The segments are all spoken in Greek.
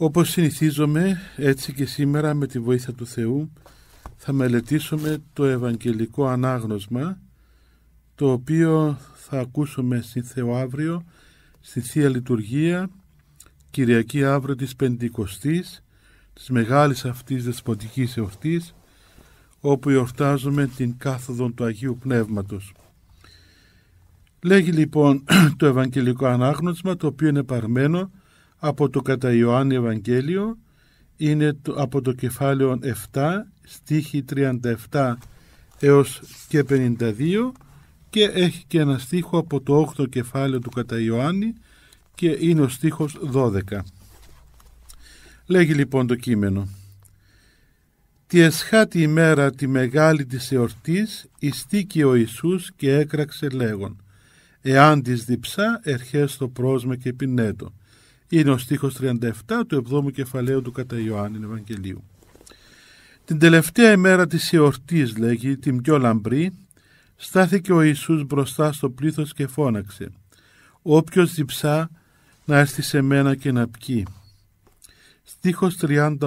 Όπως συνηθίζομαι, έτσι και σήμερα με τη βοήθεια του Θεού θα μελετήσουμε το Ευαγγελικό Ανάγνωσμα το οποίο θα ακούσουμε στην Θεοαύριο, στη Θεία Λειτουργία, Κυριακή αύριο της Πεντηκοστής, της μεγάλης αυτής δεσποτικής εορτής, όπου εορτάζουμε την κάθοδο του Αγίου Πνεύματος. Λέγει λοιπόν το Ευαγγελικό Ανάγνωσμα, το οποίο είναι παρμένο από το κατά Ιωάννη Ευαγγέλιο είναι από το κεφάλαιο 7 στίχη 37 έως και 52 και έχει και ένα στίχο από το 8ο κεφάλαιο του κατά Ιωάννη και είναι ο στίχος 12. Λέγει λοιπόν το κείμενο «Τη εσχάτη ημέρα τη μεγάλη της εορτής ιστήκε ο Ιησούς και έκραξε λέγον «Εάν της διψά ερχέστο πρόσμε και εκραξε λεγον εαν της διψα ερχεστο πρόσμα και πινετο είναι ο στίχος 37 του 7ου κεφαλαίου του κατά Ιωάννη Ευαγγελίου. Την τελευταία ημέρα της εορτής, λέγει, την πιο λαμπρή, στάθηκε ο Ιησούς μπροστά στο πλήθος και φώναξε «Όποιος διψά να έρθει σε μένα και να πεί. Στίχος 38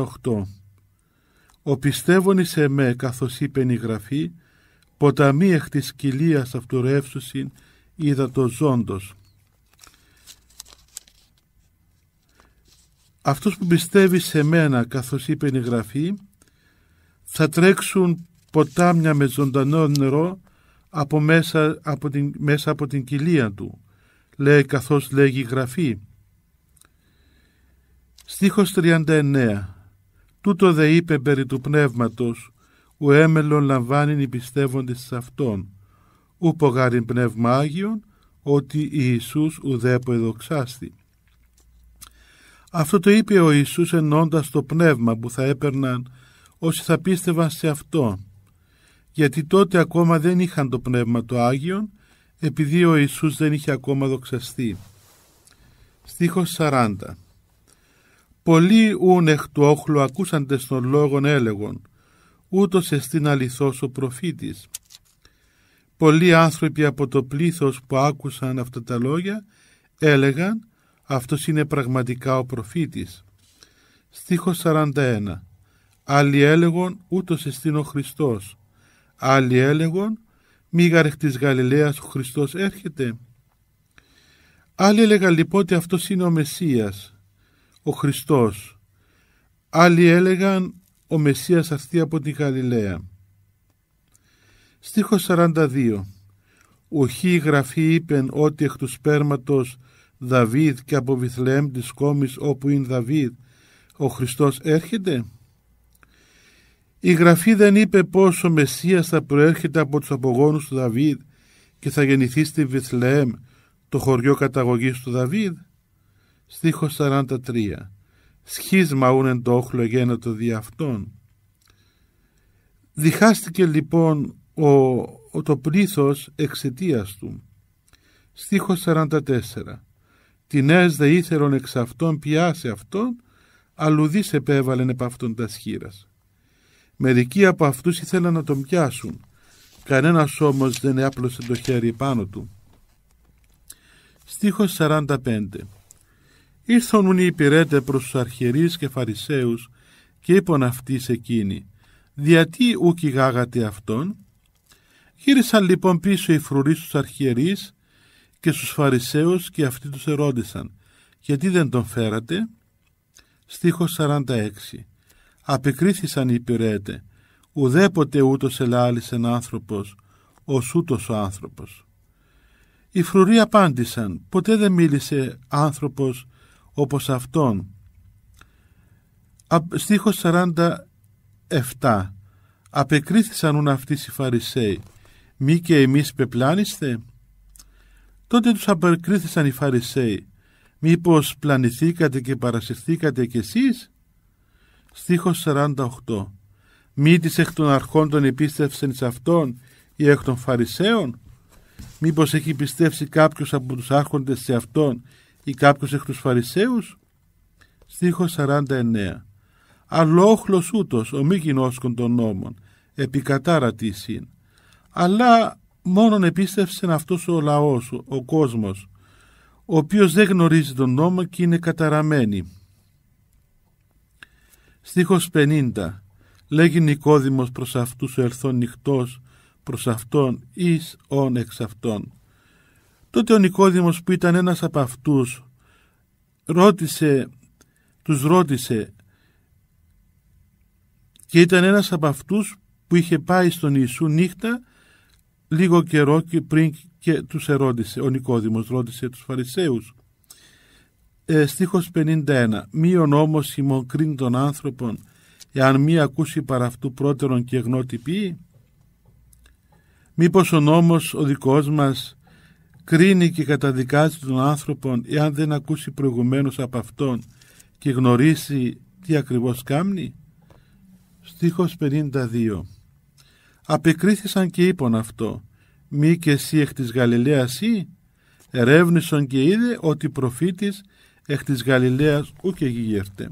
«Ο πιστεύων σε με, καθώς είπε η Γραφή, ποταμί εκ της κοιλίας αυτορεύσουσιν είδα το ζώντος». Αυτός που πιστεύει σε μένα, καθώς είπε η Γραφή, θα τρέξουν ποτάμια με ζωντανό νερό από μέσα από την, μέσα από την κοιλία του, λέει καθώς λέγει η Γραφή. Στίχος 39 Τούτο δε είπε περί του πνεύματος, ο έμελον λαμβάνει οι πιστεύοντες σε αυτόν, ουπο γαριν πνεύμα Άγιον, ότι Ιησούς ουδέποε αυτό το είπε ο Ιησούς ενώντας το πνεύμα που θα έπαιρναν όσοι θα πίστευαν σε αυτό, γιατί τότε ακόμα δεν είχαν το πνεύμα το Άγιον, επειδή ο Ιησούς δεν είχε ακόμα δοξαστεί. Στίχος 40 Πολλοί ούν εκ του όχλου ακούσαντες στον λόγον έλεγον, ούτως εστίν αληθώς ο προφήτης. Πολλοί άνθρωποι από το πλήθος που άκουσαν αυτά τα λόγια έλεγαν αυτός είναι πραγματικά ο προφήτης. Στίχος 41. Άλλοι έλεγον ούτως εστίν ο Χριστός. Άλλοι έλεγον μη γαρεχ της Γαλιλαίας ο Χριστός έρχεται. Άλλοι έλεγαν λοιπόν ότι αυτός είναι ο Μεσσίας, ο Χριστός. Άλλοι έλεγαν ο Μεσσίας αυτή από τη Γαλιλαία. Στίχος 42. Ο Χ γραφή είπεν ότι εκ του σπέρματος Δαβίδ και από Βιθλεέμ της κόμης όπου είναι Δαβίδ ο Χριστός έρχεται. Η Γραφή δεν είπε πως ο Μεσσίας θα προέρχεται από τους απογόνους του Δαβίδ και θα γεννηθεί στη Βιθλεέμ, το χωριό καταγωγής του Δαβίδ. Στίχος 43 Σχίσμα ούνεν το όχλο γένατο δι' αυτόν. Διχάστηκε λοιπόν ο, ο το πλήθος εξαιτίας του. Στίχος 44 την έσδε ήθερον εξ αυτών πιάσε αυτόν, αλλουδής επέβαλεν επ' αυτόν τα σχήρας. Μερικοί από αυτούς ήθελαν να τον πιάσουν, κανένας όμως δεν έπλωσε το χέρι πάνω του. Στίχος 45 Ήρθονουν οι υπηρέτε προς τους αρχιερείς και φαρισαίους και είπαν αυτοί σε εκείνοι «Διατί ούκη γάγατε αυτόν» Γύρισαν λοιπόν πίσω οι φρουροί στους αρχιερείς και στους Φαρισαίους και αυτοί τους ερώτησαν «Γιατί δεν τον φέρατε» Στίχος 46 Απεκρίθησαν οι υπηρέτε «Ουδέποτε ούτως ελάλησεν άνθρωπος ως ούτως ο άνθρωπος» Οι φρουροί απάντησαν «Ποτέ δεν μίλησε άνθρωπος όπως αυτόν» Στίχος 47 Απεκρίθησαν ούν αυτοί οι Φαρισαίοι «Μη και εμείς πεπλάνηστε» Τότε τους απερκρίθησαν οι Φαρισαίοι. Μήπως πλανηθήκατε και παρασυρθήκατε κι εσείς. Στίχος 48. Μη της εκ των αρχών των επίστευσεν εις αυτόν ή εκ των Φαρισαίων. Μήπως έχει πιστεύσει κάποιος από τους άρχοντες σε αυτόν ή κάποιος εκ τους Φαρισαίους. Στίχος 49. Αλλόχλος ούτως ο μη γινώσκων των νόμων επικατάρατη Αλλά μόνον επίστευσε αυτός ο λαός, ο κόσμος, ο οποίος δεν γνωρίζει τον νόμο και είναι καταραμένοι». Στίχος 50 Λέγει Νικόδημος προς αυτούς ο ερθόν νυχτός, προς αυτόν εις όν εξ αυτών. Τότε ο Νικόδημος που ήταν ένας από αυτούς, ρώτησε, τους ρώτησε και ήταν ένας από αυτούς που είχε πάει στον Ιησού νύχτα λίγο καιρό και πριν και τους ερώτησε, ο Νικόδημος ρώτησε τους Φαρισαίους. Ε, στίχος 51. ο νόμος ο ημών κρίν των άνθρωπων, εάν μη ακούσει παρά αυτού πρώτερον και γνώτη ποιή. Μήπως ο νόμος ο δικός μας κρίνει και καταδικάζει τον άνθρωπον εάν δεν ακούσει προηγουμένως από αυτόν και γνωρίσει τι ακριβώς κάνει». Στίχος 52 απεκρίθησαν και είπαν αυτό. Μη και εσύ εκ της Γαλιλαίας ή ερεύνησον και είδε ότι προφήτης εκ της Γαλιλαίας και γίγερτε.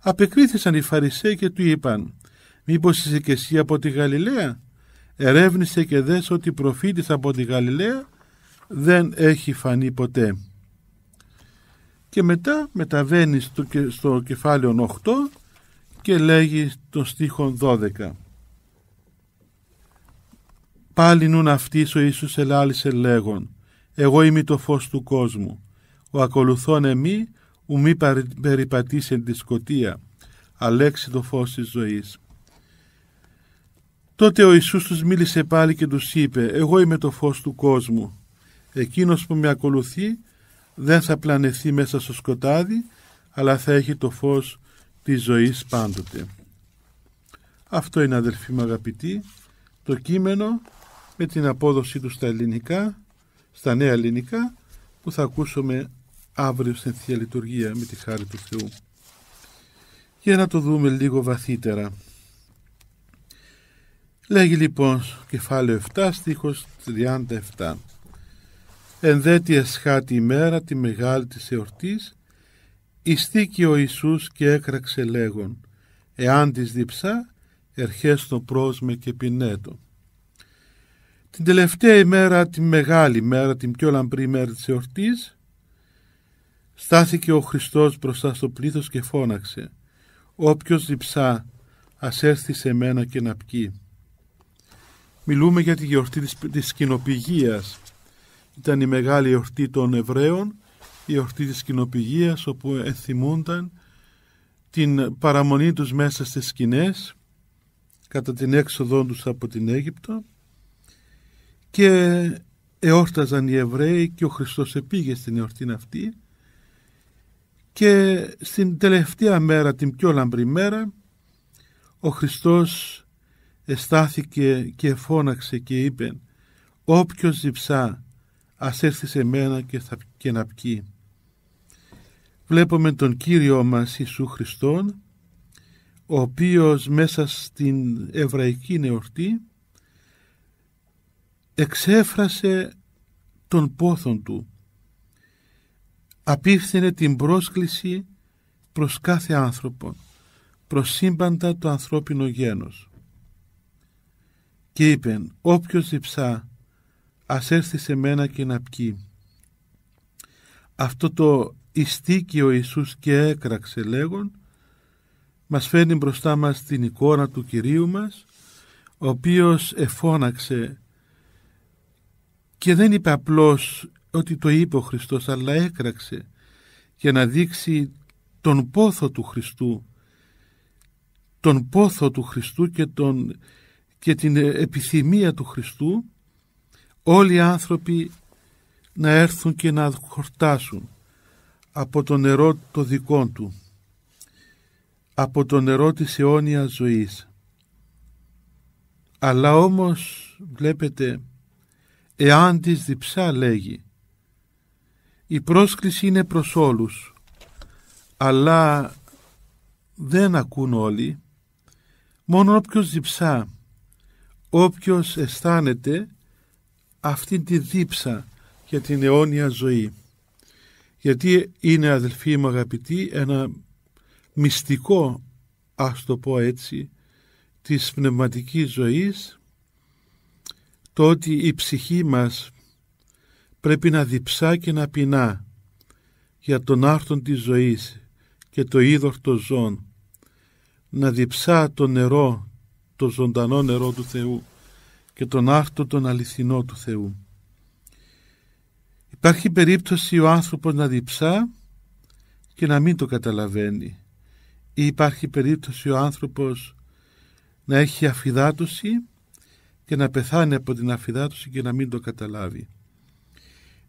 Απεκρίθησαν οι Φαρισαίοι και του είπαν «Μήπως είσαι και εσύ από τη Γαλιλαία» ερεύνησε και δες ότι προφήτης από τη Γαλιλαία δεν έχει φανεί ποτέ. Και μετά μεταβαίνει στο, κεφάλαιο 8 και λέγει το στίχο 12. Πάλι νουν αυτής ο Ιησούς ελάλησε λέγον, εγώ είμαι το φως του κόσμου. Ο ακολουθών εμεί, ου μη περιπατήσει εν τη σκοτία. Αλέξει το φως της ζωής. Τότε ο Ιησούς τους μίλησε πάλι και τους είπε «Εγώ είμαι το φως του κόσμου. Εκείνος που με ακολουθεί δεν θα πλανεθεί μέσα στο σκοτάδι, αλλά θα έχει το φως της ζωής πάντοτε». Αυτό είναι αδελφοί μου αγαπητοί, το κείμενο με την απόδοση του στα ελληνικά, στα νέα ελληνικά, που θα ακούσουμε αύριο στην Θεία Λειτουργία με τη χάρη του Θεού. Για να το δούμε λίγο βαθύτερα. Λέγει λοιπόν κεφάλαιο 7 στίχος 37 «Ενδέτη εσχάτη ημέρα τη μεγάλη της εορτής ιστήκε ο Ιησούς και έκραξε λέγον «Εάν της διψά, ερχέστο πρόσμε και πινέτο». Την τελευταία ημέρα, τη μεγάλη μέρα, την πιο λαμπρή ημέρα της εορτής, στάθηκε ο Χριστός μπροστά στο πλήθος και φώναξε «Όποιος διψά, ας έρθει σε μένα και να πει». Μιλούμε για τη γιορτή της, της Ήταν η μεγάλη γιορτή των Εβραίων, η γιορτή της κοινοπηγίας, όπου ενθυμούνταν την παραμονή τους μέσα στις σκηνές, κατά την έξοδό τους από την Αίγυπτο, και εόρταζαν οι Εβραίοι και ο Χριστός επήγε στην εορτή αυτή και στην τελευταία μέρα, την πιο λαμπρή μέρα, ο Χριστός εστάθηκε και φώναξε και είπε «Όποιος διψά, ας έρθει σε μένα και, θα, και να πει». Βλέπουμε τον Κύριο μας Ιησού Χριστόν, ο οποίος μέσα στην εβραϊκή νεορτή εξέφρασε τον πόθον του απίφθινε την πρόσκληση προς κάθε άνθρωπο προς σύμπαντα το ανθρώπινο γένος και είπε όποιος διψά ας έρθει σε μένα και να πει. αυτό το ιστικιο ο Ιησούς και έκραξε λέγον μας φέρνει μπροστά μας την εικόνα του Κυρίου μας ο οποίος εφώναξε και δεν είπε απλώς ότι το είπε ο Χριστός, αλλά έκραξε για να δείξει τον πόθο του Χριστού, τον πόθο του Χριστού και, τον, και την επιθυμία του Χριστού όλοι οι άνθρωποι να έρθουν και να χορτάσουν από το νερό το δικό του, από το νερό της αιώνιας ζωής. Αλλά όμως βλέπετε εάν της διψά λέγει η πρόσκληση είναι προς όλους αλλά δεν ακούν όλοι μόνο όποιος διψά όποιος αισθάνεται αυτή τη δίψα για την αιώνια ζωή γιατί είναι αδελφοί μου αγαπητοί ένα μυστικό ας το πω έτσι της πνευματικής ζωής το ότι η ψυχή μας πρέπει να διψά και να πεινά για τον άρθον της ζωής και το των ζών, να διψά το νερό, το ζωντανό νερό του Θεού και τον άρθρο τον αληθινό του Θεού. Υπάρχει περίπτωση ο άνθρωπος να διψά και να μην το καταλαβαίνει ή υπάρχει περίπτωση ο άνθρωπος να έχει αφιδάτωση και να πεθάνει από την του και να μην το καταλάβει.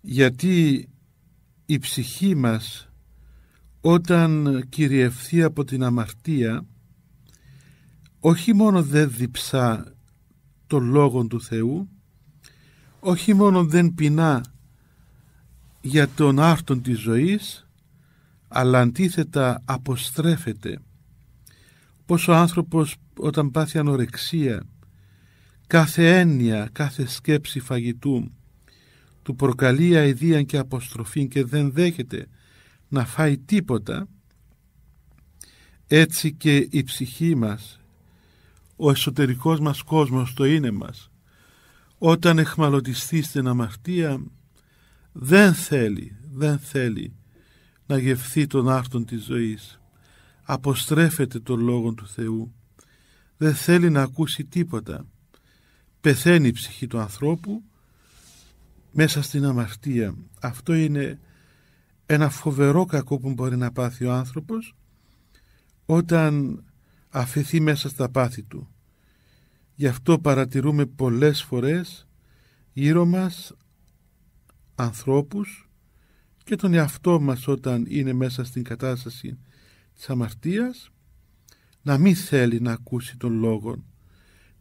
Γιατί η ψυχή μας όταν κυριευθεί από την αμαρτία όχι μόνο δεν διψά το λόγο του Θεού όχι μόνο δεν πεινά για τον άρτον της ζωής αλλά αντίθετα αποστρέφεται πως ο άνθρωπος όταν πάθει ανορεξία κάθε έννοια, κάθε σκέψη φαγητού του προκαλεί αηδία και αποστροφή και δεν δέχεται να φάει τίποτα έτσι και η ψυχή μας ο εσωτερικός μας κόσμος το είναι μας όταν εχμαλωτιστεί στην αμαρτία δεν θέλει δεν θέλει να γευθεί τον άρτον της ζωής αποστρέφεται τον λόγο του Θεού δεν θέλει να ακούσει τίποτα πεθαίνει η ψυχή του ανθρώπου μέσα στην αμαρτία. Αυτό είναι ένα φοβερό κακό που μπορεί να πάθει ο άνθρωπος όταν αφηθεί μέσα στα πάθη του. Γι' αυτό παρατηρούμε πολλές φορές γύρω μας ανθρώπους και τον εαυτό μας όταν είναι μέσα στην κατάσταση της αμαρτίας να μην θέλει να ακούσει τον λόγο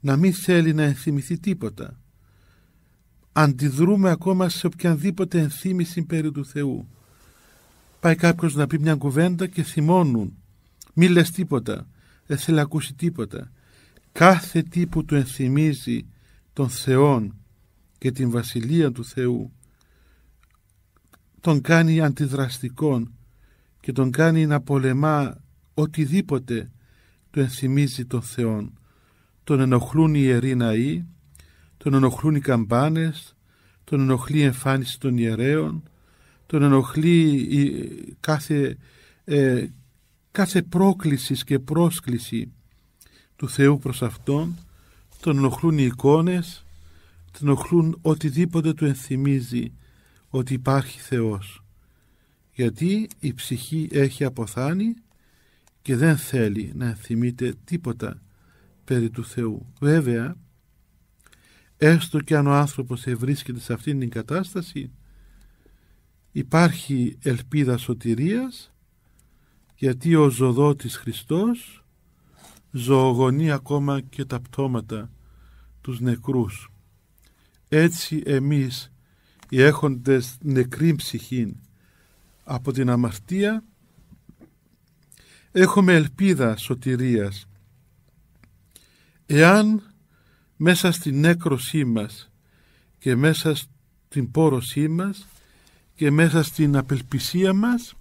να μην θέλει να ενθυμηθεί τίποτα. Αντιδρούμε ακόμα σε οποιαδήποτε ενθύμηση περί του Θεού. Πάει κάποιος να πει μια κουβέντα και θυμώνουν. Μη λες τίποτα, δεν θέλει να ακούσει τίποτα. Κάθε τι που του ενθυμίζει τον Θεόν και την Βασιλεία του Θεού τον κάνει αντιδραστικόν και τον κάνει να πολεμά οτιδήποτε του ενθυμίζει τον Θεόν τον ενοχλούν οι ιεροί ναοί, τον ενοχλούν οι καμπάνες, τον ενοχλεί η εμφάνιση των ιερέων, τον ενοχλεί η, κάθε, ε, κάθε πρόκληση και πρόσκληση του Θεού προς Αυτόν, τον ενοχλούν οι εικόνες, τον ενοχλούν οτιδήποτε του ενθυμίζει ότι υπάρχει Θεός. Γιατί η ψυχή έχει αποθάνει και δεν θέλει να ενθυμείτε τίποτα περί του Θεού. Βέβαια, έστω και αν ο άνθρωπος ευρίσκεται σε αυτήν την κατάσταση, υπάρχει ελπίδα σωτηρίας, γιατί ο ζωδότης Χριστός ζωογονεί ακόμα και τα πτώματα τους νεκρούς. Έτσι εμείς οι έχοντες νεκρή ψυχή από την αμαρτία έχουμε ελπίδα σωτηρίας Εάν μέσα στην νέκρωσή μας και μέσα στην πόρωσή μας και μέσα στην απελπισία μας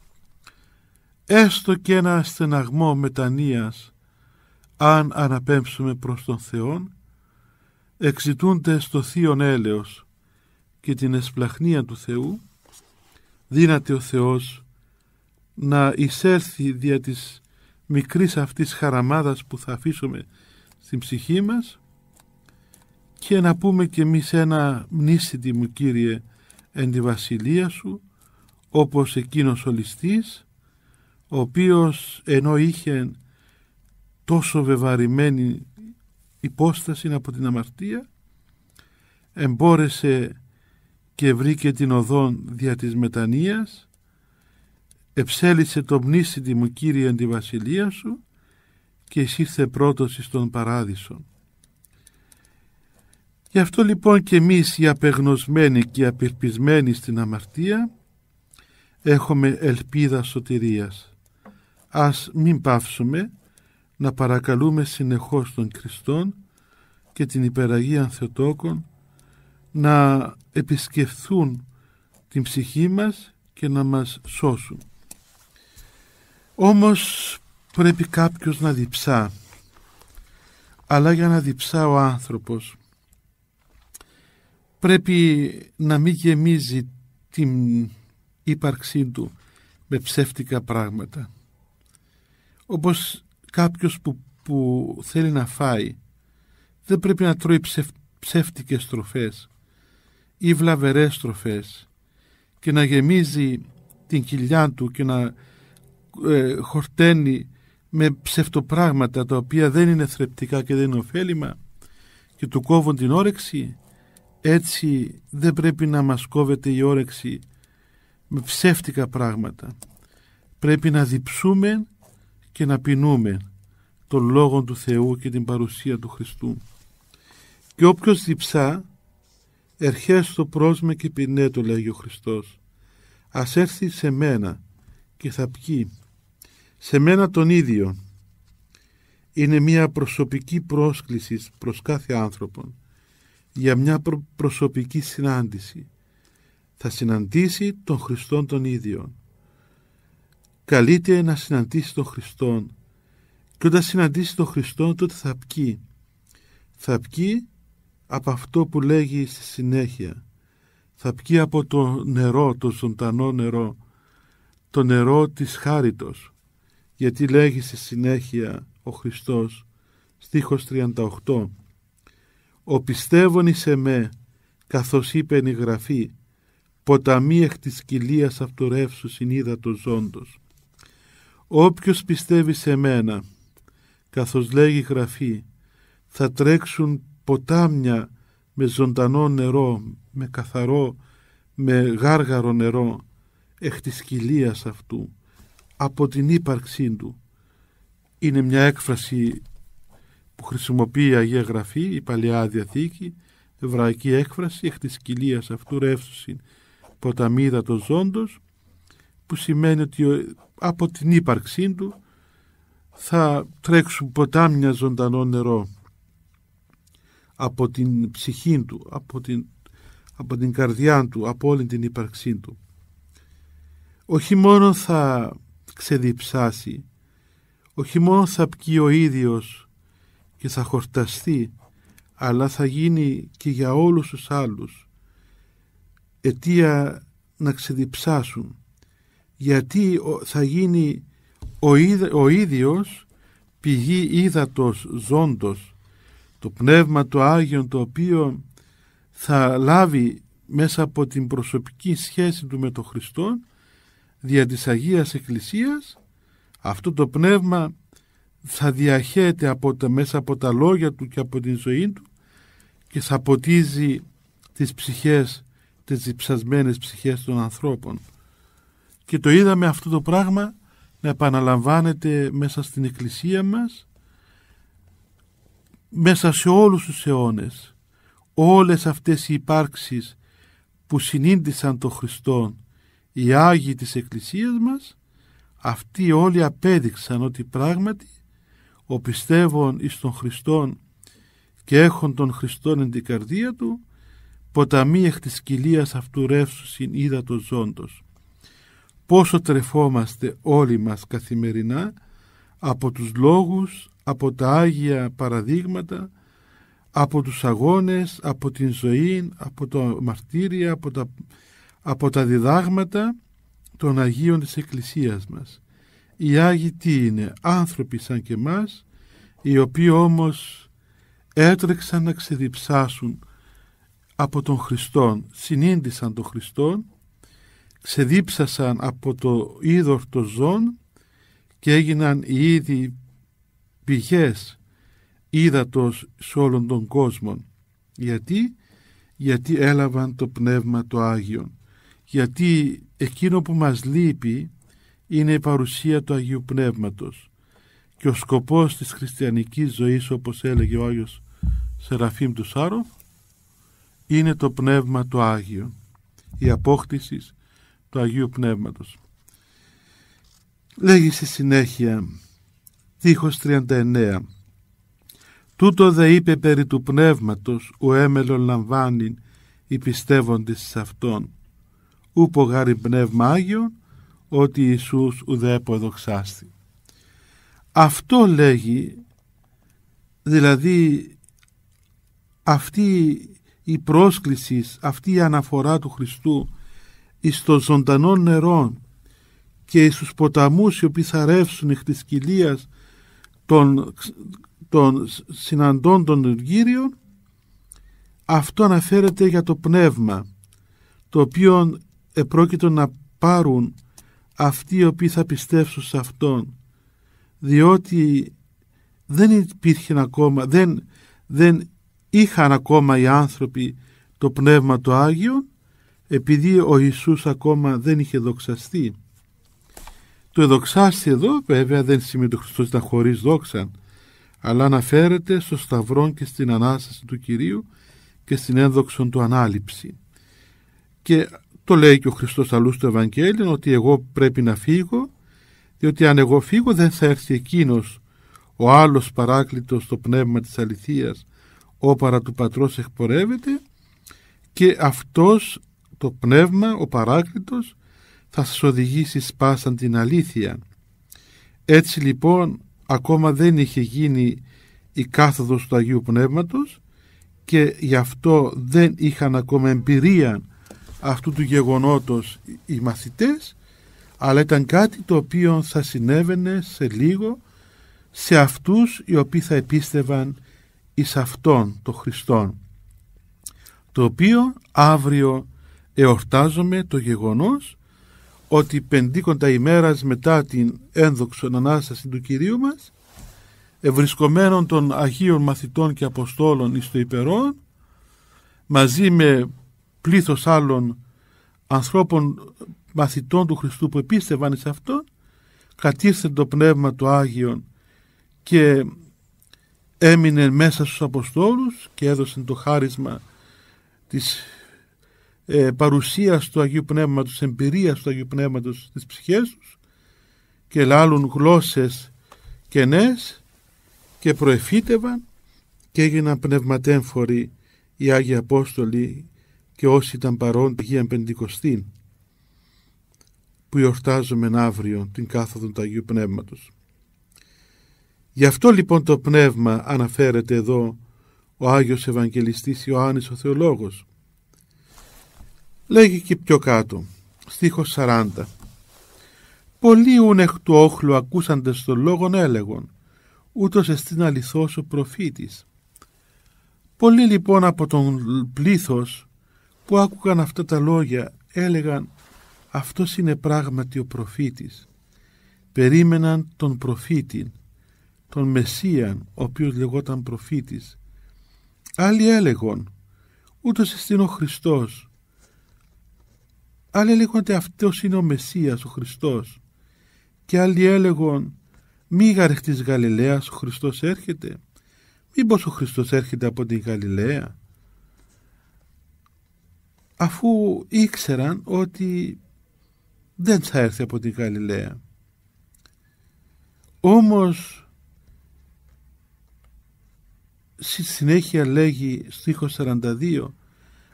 έστω και ένα στεναγμό μετανοίας αν αναπέμψουμε προς τον Θεό, εξητούνται στο θείον έλεος και την εσπλαχνία του Θεού δύναται ο Θεός να εισέλθει δια της μικρής αυτής χαραμάδας που θα αφήσουμε στην ψυχή μας και να πούμε κι εμείς ένα μνήσιτι μου Κύριε εν τη βασιλεία σου όπως εκείνος ο ληστής ο οποίος ενώ είχε τόσο βεβαρημένη υπόσταση από την αμαρτία εμπόρεσε και βρήκε την οδόν δια της μετανοίας εψέλισε το μνήσιτι μου Κύριε εν τη βασιλεία σου και εισήρθε πρώτος εις τον παράδεισο. Γι' αυτό λοιπόν και εμείς οι απεγνωσμένοι και οι απελπισμένοι στην αμαρτία έχουμε ελπίδα σωτηρίας. Ας μην παύσουμε να παρακαλούμε συνεχώς τον Χριστόν και την υπεραγία Θεοτόκον να επισκεφθούν την ψυχή μας και να μας σώσουν. Όμως πρέπει κάποιος να διψά. Αλλά για να διψά ο άνθρωπος πρέπει να μην γεμίζει την ύπαρξή του με ψεύτικα πράγματα. Όπως κάποιος που, που θέλει να φάει δεν πρέπει να τρώει ψευ, ψεύτικες τροφές ή βλαβερές τροφές και να γεμίζει την κοιλιά του και να ε, χορταίνει με ψευτοπράγματα τα οποία δεν είναι θρεπτικά και δεν είναι ωφέλιμα και του κόβουν την όρεξη έτσι δεν πρέπει να μας κόβεται η όρεξη με ψεύτικα πράγματα πρέπει να διψούμε και να πεινούμε τον Λόγο του Θεού και την παρουσία του Χριστού και όποιος διψά ερχές στο πρόσμε και πεινέ το λέγει ο Χριστός ας έρθει σε μένα και θα πει σε μένα τον ίδιο. Είναι μια προσωπική πρόσκληση προς κάθε άνθρωπο για μια προσωπική συνάντηση. Θα συναντήσει τον Χριστό τον ίδιο. Καλείται να συναντήσει τον Χριστό και όταν συναντήσει τον Χριστό τότε θα πκεί. Θα πκεί από αυτό που λέγει στη συνέχεια. Θα πκεί από το νερό, το ζωντανό νερό, το νερό της χάριτος γιατί λέγει στη συνέχεια ο Χριστός, στίχος 38, «Ο πιστεύων σε εμέ, καθώς είπε η Γραφή, ποταμή εκ της κοιλίας αυτορεύσου συνείδα το ζώντος. Όποιος πιστεύει σε μένα, καθώς λέγει η Γραφή, θα τρέξουν ποτάμια με ζωντανό νερό, με καθαρό, με γάργαρο νερό, εκ της κοιλίας αυτού από την ύπαρξή του. Είναι μια έκφραση που χρησιμοποιεί η Αγία Γραφή, η Παλαιά Διαθήκη, εβραϊκή έκφραση εκ της κοιλίας αυτού ρεύσουσιν ποταμίδα το ζώντος που σημαίνει ότι από την ύπαρξή του θα τρέξουν ποτάμια ζωντανό νερό από την ψυχή του, από την, από την καρδιά του, από όλη την ύπαρξή του. Όχι μόνο θα ξεδιψάσει, όχι μόνο θα πει ο ίδιος και θα χορταστεί, αλλά θα γίνει και για όλους τους άλλους αιτία να ξεδιψάσουν, γιατί θα γίνει ο, ίδιος πηγή ύδατος ζώντος, το πνεύμα το Άγιον το οποίο θα λάβει μέσα από την προσωπική σχέση του με τον Χριστό δια της Αγίας Εκκλησίας αυτό το πνεύμα θα διαχέεται από τα, μέσα από τα λόγια του και από την ζωή του και θα ποτίζει τις ψυχές, τις διψασμένες ψυχές των ανθρώπων. Και το είδαμε αυτό το πράγμα να επαναλαμβάνεται μέσα στην Εκκλησία μας, μέσα σε όλους τους αιώνες. Όλες αυτές οι υπάρξεις που συνήντησαν τον Χριστό οι Άγιοι της Εκκλησίας μας, αυτοί όλοι απέδειξαν ότι πράγματι ο πιστεύων εις τον Χριστόν και έχουν τον Χριστόν εν την καρδία του, ποταμί εκ της κοιλίας αυτού ρεύσου συν το ζώντος. Πόσο τρεφόμαστε όλοι μας καθημερινά από τους λόγους, από τα Άγια παραδείγματα, από τους αγώνες, από την ζωή, από τα μαρτύρια, από τα από τα διδάγματα των Αγίων της Εκκλησίας μας. Οι Άγιοι τι είναι, άνθρωποι σαν και μας, οι οποίοι όμως έτρεξαν να ξεδιψάσουν από τον Χριστόν, συνήντησαν τον Χριστόν, ξεδίψασαν από το το ζών και έγιναν οι ίδιοι πηγές ύδατος σε όλον τον κόσμο. Γιατί? Γιατί έλαβαν το Πνεύμα το Άγιον γιατί εκείνο που μας λείπει είναι η παρουσία του Αγίου Πνεύματος και ο σκοπός της χριστιανικής ζωής όπως έλεγε ο Άγιος Σεραφείμ του Σάρο είναι το Πνεύμα του Άγιο η απόκτηση του Αγίου Πνεύματος λέγει στη συνέχεια τείχος 39 τούτο δε είπε περί του Πνεύματος ο έμελον λαμβάνει οι πιστεύοντες σε Αυτόν ούπο γάρι πνεύμα Άγιον, ότι Ιησούς ουδέπο εδοξάστη. Αυτό λέγει, δηλαδή αυτή η πρόσκληση, αυτή η αναφορά του Χριστού εις των ζωντανών νερών και τους ποταμούς οι οποίοι θα ρεύσουν εκ της κοιλίας των, συναντών των Εργύριων αυτό αναφέρεται για το πνεύμα το οποίο επρόκειτο να πάρουν αυτοί οι οποίοι θα πιστεύσουν σε Αυτόν διότι δεν υπήρχε ακόμα, δεν, δεν είχαν ακόμα οι άνθρωποι το Πνεύμα το Άγιο επειδή ο Ιησούς ακόμα δεν είχε δοξαστεί. Το εδοξάστη εδώ βέβαια δεν σημαίνει ότι ο Χριστός ήταν χωρίς δόξα αλλά αναφέρεται στο Σταυρό και στην Ανάσταση του Κυρίου και στην ένδοξον του Ανάληψη. Και το λέει και ο Χριστός αλλού στο Ευαγγέλιο ότι εγώ πρέπει να φύγω διότι αν εγώ φύγω δεν θα έρθει εκείνος ο άλλος παράκλητος στο πνεύμα της αληθείας όπαρα του πατρός εκπορεύεται και αυτός το πνεύμα, ο παράκλητος θα σας οδηγήσει σπάσαν την αλήθεια. Έτσι λοιπόν ακόμα δεν είχε γίνει η κάθοδος του Αγίου Πνεύματος και γι' αυτό δεν είχαν ακόμα εμπειρία αυτού του γεγονότος οι μαθητές αλλά ήταν κάτι το οποίο θα συνέβαινε σε λίγο σε αυτούς οι οποίοι θα επίστευαν εις Αυτόν το Χριστόν το οποίο αύριο εορτάζομαι το γεγονός ότι πεντήκοντα ημέρας μετά την ένδοξον Ανάσταση του Κυρίου μας ευρισκομένων των Αγίων Μαθητών και Αποστόλων εις το Υπερόν μαζί με πλήθος άλλων ανθρώπων μαθητών του Χριστού που επίστευαν σε αυτό κατήρθε το Πνεύμα του Άγιον και έμεινε μέσα στους Αποστόλους και έδωσε το χάρισμα της ε, παρουσίας του Αγίου Πνεύματος, εμπειρίας του Αγίου Πνεύματος στις ψυχές τους και λάλουν γλώσσες κενές και προεφύτευαν και έγιναν πνευματέμφοροι οι Άγιοι Απόστολοι και όσοι ήταν παρόν τη Αγία Πεντηκοστή που γιορτάζομεν αύριο την κάθοδο του Αγίου Πνεύματος. Γι' αυτό λοιπόν το πνεύμα αναφέρεται εδώ ο Άγιος Ευαγγελιστής Ιωάννης ο Θεολόγος. Λέγει και πιο κάτω, στίχος 40. Πολλοί ούν εκ του όχλου ακούσαντες τον λόγον έλεγον, ούτως εστίν αληθώς ο προφήτης. Πολλοί λοιπόν από τον πλήθος που άκουγαν αυτά τα λόγια έλεγαν «Αυτός είναι πράγματι ο προφήτης». Περίμεναν τον προφήτη, τον Μεσσίαν, ο οποίος λεγόταν προφήτης. Άλλοι έλεγαν «Ούτως εστίν ο Χριστός». Άλλοι έλεγαν ότι αυτός είναι ο Μεσσίας, ο Χριστός. Και άλλοι έλεγαν «Μη γαρεχτής Γαλιλαίας ο Χριστός έρχεται». Μήπως ο Χριστός έρχεται από την Γαλιλαία αφού ήξεραν ότι δεν θα έρθει από την Γαλιλαία. Όμως στη συνέχεια λέγει στο 42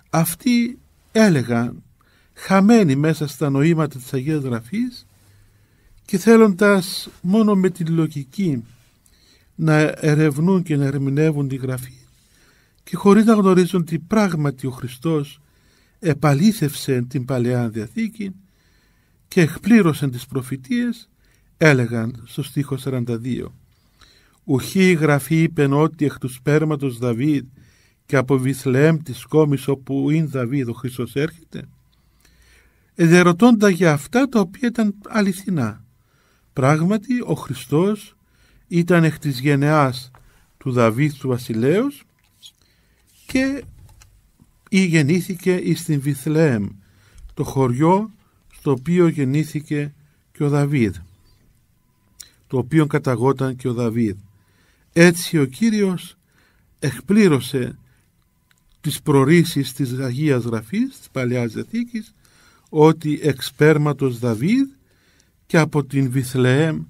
αυτοί έλεγαν χαμένοι μέσα στα νοήματα της Αγίας Γραφής και θέλοντας μόνο με τη λογική να ερευνούν και να ερμηνεύουν τη Γραφή και χωρίς να γνωρίζουν τι πράγματι ο Χριστός επαλήθευσε την Παλαιά Διαθήκη και εκπλήρωσε τις προφητείες έλεγαν στο στίχο 42 «Ουχή η γραφή είπεν ότι εκ του σπέρματος Δαβίδ και από Βιθλεέμ της κόμης όπου είναι Δαβίδ ο Χριστός έρχεται» εδερωτώντα για αυτά τα οποία ήταν αληθινά. Πράγματι ο Χριστός ήταν εκ της γενεάς του Δαβίδ του Βασιλέως και ή γεννήθηκε εις την Βιθλεέμ, το χωριό στο οποίο γεννήθηκε και ο Δαβίδ, το οποίο καταγόταν και ο Δαβίδ. Έτσι ο Κύριος εκπλήρωσε τις προρήσεις της Αγίας Γραφής, της Παλαιάς Διαθήκης, ότι εξ σπέρματος Δαβίδ και από την Βιθλεέμ,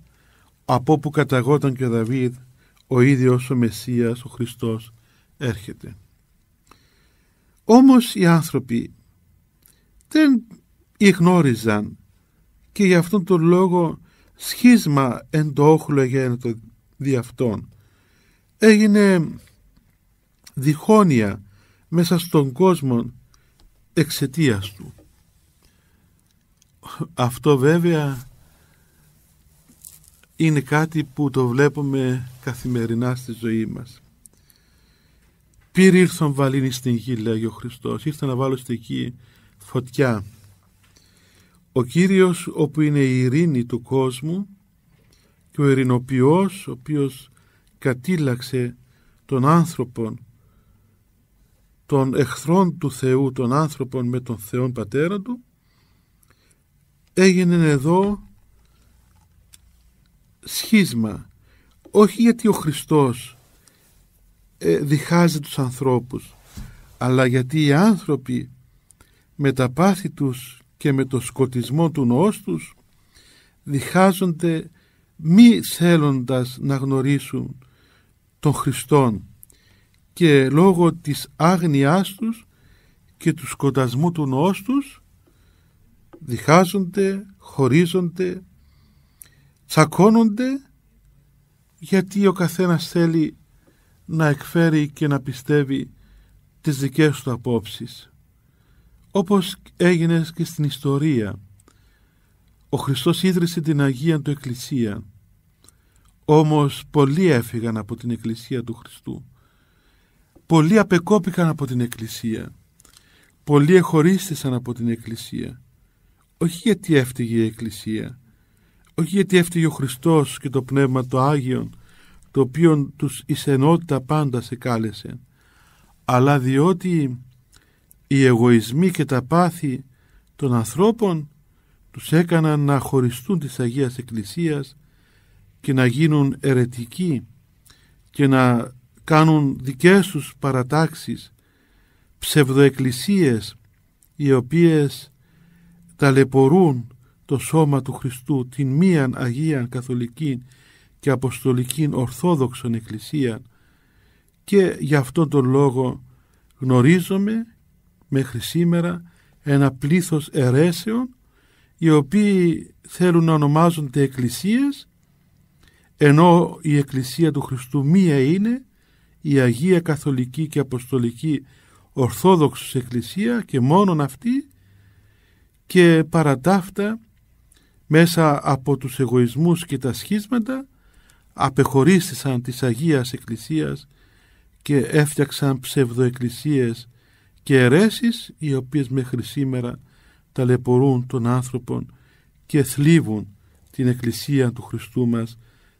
από όπου καταγόταν και ο Δαβίδ, ο ίδιος ο Μεσσίας, ο Χριστός, έρχεται. Όμως οι άνθρωποι δεν γνώριζαν και γι' αυτόν τον λόγο σχίσμα εν το όχλο έγινε το δι' αυτόν. Έγινε διχόνοια μέσα στον κόσμο εξαιτίας του. Αυτό βέβαια είναι κάτι που το βλέπουμε καθημερινά στη ζωή μας πήρε ήρθαν βαλήνη στην γη, λέγει ο Χριστός, ήρθε να βάλω στη εκεί φωτιά. Ο Κύριος όπου είναι η ειρήνη του κόσμου και ο ειρηνοποιός, ο οποίος κατήλαξε τον άνθρωπον των εχθρών του Θεού, των άνθρωπων με τον Θεόν Πατέρα του, έγινε εδώ σχίσμα. Όχι γιατί ο Χριστός ε, διχάζει τους ανθρώπους αλλά γιατί οι άνθρωποι με τα πάθη τους και με το σκοτισμό του νοός τους διχάζονται μη θέλοντας να γνωρίσουν τον Χριστόν και λόγω της άγνοιάς τους και του σκοτασμού του νοός τους διχάζονται, χωρίζονται, τσακώνονται γιατί ο καθένας θέλει να εκφέρει και να πιστεύει τις δικές του απόψεις όπως έγινε και στην ιστορία ο Χριστός ίδρυσε την Αγία του Εκκλησία όμως πολλοί έφυγαν από την Εκκλησία του Χριστού πολλοί απεκόπηκαν από την Εκκλησία πολλοί εχωρίστησαν από την Εκκλησία όχι γιατί έφτυγε η Εκκλησία όχι γιατί έφτυγε ο Χριστός και το Πνεύμα το Άγιον το οποίο τους ενότητα πάντα σε κάλεσε, αλλά διότι οι εγωισμοί και τα πάθη των ανθρώπων τους έκαναν να χωριστούν της Αγίας Εκκλησίας και να γίνουν ερετικοί και να κάνουν δικές τους παρατάξεις, ψευδοεκκλησίες οι οποίες ταλαιπωρούν το σώμα του Χριστού, την μίαν Αγία Καθολική και Αποστολικήν Ορθόδοξον Εκκλησία και γι' αυτόν τον λόγο γνωρίζομαι μέχρι σήμερα ένα πλήθος αιρέσεων οι οποίοι θέλουν να ονομάζονται εκκλησίες ενώ η Εκκλησία του Χριστού μία είναι η Αγία Καθολική και Αποστολική Ορθόδοξος Εκκλησία και μόνον αυτή και παρατάφτα μέσα από τους εγωισμούς και τα σχίσματα απεχωρίστησαν της Αγίας Εκκλησίας και έφτιαξαν ψευδοεκκλησίες και αιρέσεις οι οποίες μέχρι σήμερα ταλαιπωρούν τον άνθρωπον και θλίβουν την Εκκλησία του Χριστού μας,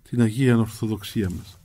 την Αγία Ορθοδοξία μας.